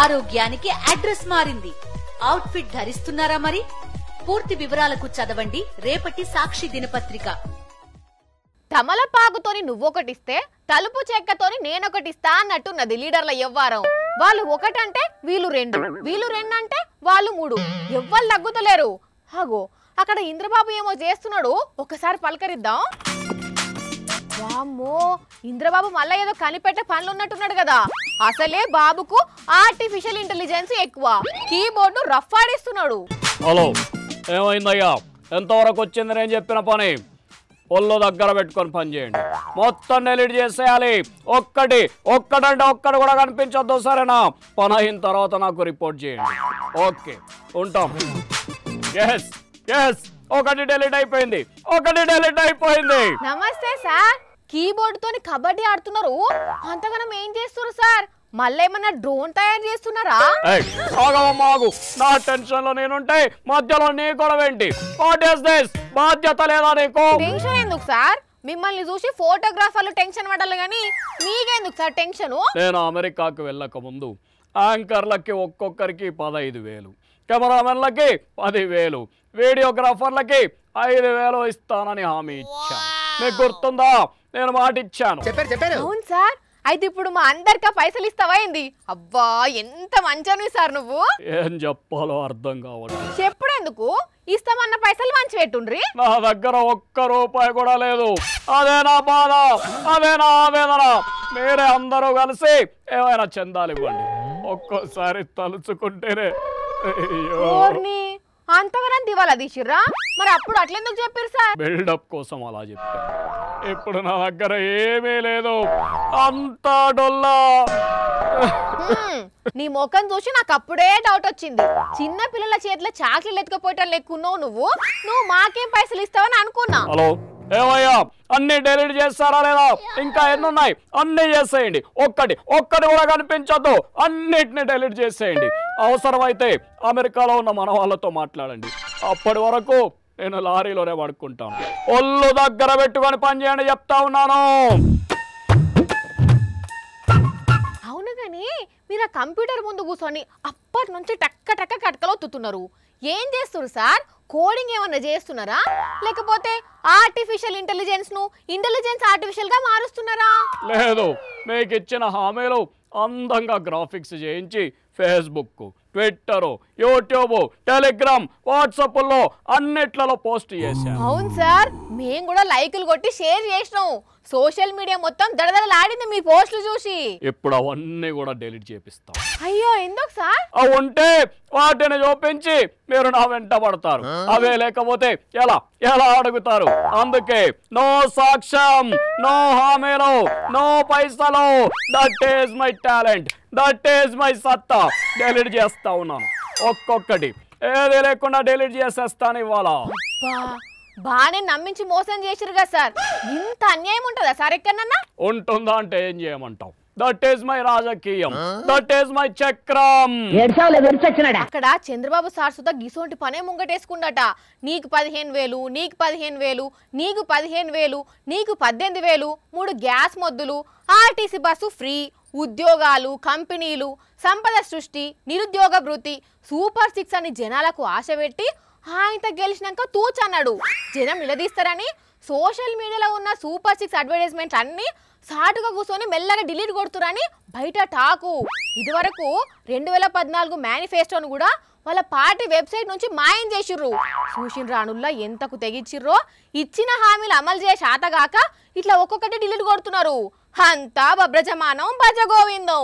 ఆరోగ్యానికి అడ్రస్ మారింది out fit ధరిస్తున్నారా మరి పూర్తి వివరాలకు చదవండి రేపటి సాక్షి దినపత్రిక తమలపాకుతోని నువ్వొకటిస్తే తలుపు చెక్కతోని నేనొకటిస్తా అన్నట్టున్నది లీడర్ల ఎవ్వారం వాళ్ళు ఒకటంటే వీళ్ళు రెండు వీళ్ళు రెండు అంటే వాళ్ళు మూడు ఎవ్వరు తగ్గుతలేరు హాగో అక్కడ ఇంద్రబాబు ఏమో చేస్తున్నాడు ఒకసారి పలకరిద్దాం వామ్మో ఇంద్రబాబు మళ్ళా ఏదో కనిపెట్టే పనులున్నట్టున్నాడు కదా అసలే బాబుకు ఆర్టిఫిషియల్ ఇంటెలిజెన్స్ ఎక్కువ కీబోర్డ్ రఫ్ ఆడిస్తున్నాడు హలో ఏమైందయ్యా ఎంతవరకు వచ్చింది నేను చెప్పిన పని ఒళ్ళు దగ్గర పెట్టుకొని పని చేయండి మొత్తం డెలీట్ చేసేయాలి ఒక్కటి ఒక్కటంటే ఒక్కటి కూడా కనిపించొద్దు సరేనా పని అయిన తర్వాత నాకు రిపోర్ట్ చేయండి ఓకే ఉంటాం ఎస్ ఎస్ ఒకటి డెలీట్ అయిపోయింది ఒకటి డెలీట్ అయిపోయింది నమస్తే సార్ కీబోర్డ్ తోని కబడ్డీ ఆడుతున్నారు అంతగానం ఏం చేస్తున్నారు సార్ మళ్ళీ ఏమన్నా డ్రోన్ తయారు చేస్తున్నారా మాగు నా టెన్షన్ లో నేనుంటాయి మధ్యలో నీ గొడవ ఏంటి బాధ్యత లేదా టెన్షన్ ఎందుకు సార్ మిమ్మల్ని చూసి ఫోటోగ్రాఫర్లు టెన్షన్ పడాలి కానీ మీకెందుకు సార్ టెన్షన్ నేను అమెరికాకు వెళ్ళక ముందు యాంకర్లకి ఒక్కొక్కరికి పదహైదు వేలు కెమెరామెన్లకి పదివేలు వీడియోగ్రాఫర్లకి ఐదు వేలు ఇస్తానని హామీ ఇచ్చాను మీకు గుర్తుందా నేను మాట ఇచ్చాను చెప్పారు చెప్పారు అవును సార్ అయితే ఇప్పుడు మా అందరికా పైసలు ఇస్తావా ఏంది అబ్బా ఎంత మంచి సార్ నువ్వు ఏం చెప్పాలో అర్థం కావట్లేదు చెప్పుడెందుకు ఇస్తామన్న పైసలు మంచి పెట్టుండ్రి నా దగ్గర ఒక్క రూపాయి కూడా లేదు అదేనా బాధ అదేనా ఆవేదన మీరే అందరూ కలిసి ఏమైనా చందాలు ఇవ్వండి ఒక్కోసారి తలుచుకుంటేనే అయ్యో ఓర్ని దివాలా తీసిర్రా మరి అప్పుడు అట్లెందుకు చెప్పారు సార్ బిల్డప్ కోసం అలా చెప్పారు ఇప్పుడు నా దగ్గర ఏమీ లేదు అంతా డొల్లా నీ ముఖం చూసి నాకు అప్పుడే డౌట్ వచ్చింది చిన్న పిల్లల చేతిలో చాక్లెట్ ఎత్తుకపోయటం లేకున్నావు నువ్వు నువ్వు మాకేం పైసలు ఇస్తావని అనుకున్నా హలో ఏమయ్యా అన్ని డెలీట్ చేస్తారా లేదా ఇంకా ఎన్ని ఉన్నాయి అన్ని చేసేయండి ఒక్కటి ఒక్కటి కూడా కనిపించద్దు అన్నిటిని డెలీట్ చేసేయండి అవసరమైతే అమెరికాలో ఉన్న మన వాళ్ళతో మాట్లాడండి అప్పటి వరకు నేను లారీలోనే పడుకుంటాను ఒళ్ళు దగ్గర పెట్టుకొని పనిచేయండి చెప్తా ఉన్నాను అవును కానీ మీరు ఆ కంప్యూటర్ ముందు కూర్చొని అప్పటి నుంచి టక్క టక్క కటకలు ఒత్తుతున్నారు ఏం చేస్తారు సార్ కోడింగ్ ఏమన్నా చేస్తున్నారా లేకపోతే ఆర్టిఫిషియల్ ఇంటెలిజెన్స్ ను ఇంటెలిజెన్స్ ఆర్టిఫిషియల్ గా మారుస్తున్నారా లేదు మీకు ఇచ్చిన హామీలో అందంగా గ్రాఫిక్స్ చేయించి ఫేస్బుక్ ట్విట్టరు యూట్యూబ్ టెలిగ్రామ్ వాట్సాప్లో అన్నిట్లలో పోస్ట్ చేశాం అవును సార్ మేము కూడా లైకులు కొట్టి షేర్ చేసినాం సోషల్ మీడియా మొత్తం దడదడలాడింది మీ పోస్టులు చూసి ఇప్పుడు అవన్నీ కూడా డెలీట్ చేపిస్తాం అయ్యో ఎందుకు సార్ అవి ఉంటే వాటిని చూపించి మీరు నా వెంట పడతారు అవే లేకపోతే ఎలా ఎలా అడుగుతారు అందుకే నో సాక్ష్యం నో హామీలు నో పైసలు that is my talent that is my సత్తా డెలిట్ చేస్తా ఉన్నాను ఒక్కొక్కటి ఏది లేకుండా డెలిట్ చేసేస్తాను ఇవాళ బాగానే నమ్మించి మోసం చేసిరుగా సార్ ఇంత అన్యాయం ఉంటుందా సార్ ఎక్కడన్నా ఉంటుందా అంటే ఏం చేయమంటావు దట్ ఈస్ మై రాజకీయం దట్ ఈస్ మై చక్రం అక్కడ చంద్రబాబు సార్ సుతా గిసోంటి పనే ముంగటేసుకుందట నీకు పదిహేను వేలు నీకు పదిహేను వేలు నీకు పదిహేను వేలు నీకు పద్దెనిమిది వేలు మూడు గ్యాస్ మొద్దులు ఆర్టీసీ బస్సు ఫ్రీ ఉద్యోగాలు కంపెనీలు సంపద సృష్టి నిరుద్యోగ వృత్తి సూపర్ సిక్స్ అని జనాలకు ఆశ పెట్టి ఆయనతో గెలిచినాక తూచన్నాడు జనం నిలదీస్తారని సోషల్ మీడియాలో ఉన్న సూపర్ సిక్స్ అడ్వర్టైజ్మెంట్స్ అన్ని సాటుగా కూర్చొని మెల్లగా డిలీట్ కొడుతురని బయట టాకు ఇదివరకు రెండు వేల పద్నాలుగు మేనిఫెస్టోను కూడా వాళ్ళ పార్టీ వెబ్సైట్ నుంచి మాయం చేసిర్రు చూసిన రానుల్లో ఎంతకు తెగించిర్రో ఇచ్చిన హామీలు అమలు చేయ శాతగాక ఇట్లా ఒక్కొక్కటి డిలీట్ కొడుతున్నారు అంతా భద్రజమానం భజగోవిందం